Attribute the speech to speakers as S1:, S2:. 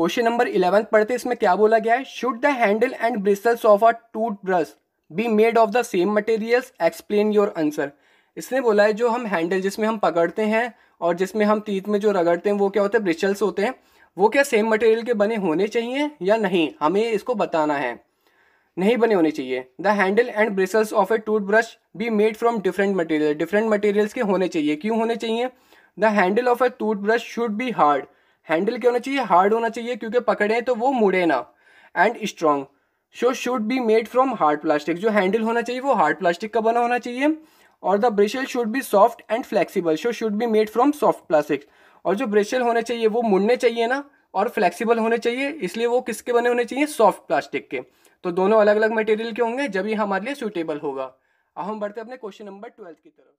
S1: question number eleven पढ़ते इसमें क्या बोला गया है should the handle and bristles of a tooth brush be made of the same materials explain your answer इसने बोला है जो हम हैंडल जिसमें हम पकड़ते हैं और जिसमें हम तीत में जो रगड़ते हैं वो क्या होते हैं ब्रिसल्स होते हैं वो क्या सेम मटेरियल के बने होने चाहिए या नहीं हमें इसको बताना है नहीं बने होने चाहिए the handle and bristles of a tooth brush be made from different material different materials के होने चाहिए क्यों होने चाहिए the handle of a tooth brush should be hard handle क्या होना चाहिए हार्ड होना चाहिए क्योंकि पकड़े तो वो मुड़े ना and strong so should be made from hard plastic जो हैंडल होना चाहिए वो हार्ड प्लास्टिक का बना होना चाहिए और the bristle should be soft and flexible so should be made from soft plastic और जो ब्रेशल होने चाहिए वो मुड़ने चाहिए ना और फ्लेक्सीबल होने चाहिए इसलिए वो किसके बने होने चाहिए सॉफ्ट प्लास्टिक के तो दोनों अलग अलग मटेरियल के होंगे जब ये हमारे लिए सूटेबल होगा अब हम बढ़ते अपने क्वेश्चन नंबर ट्वेल्थ की तरफ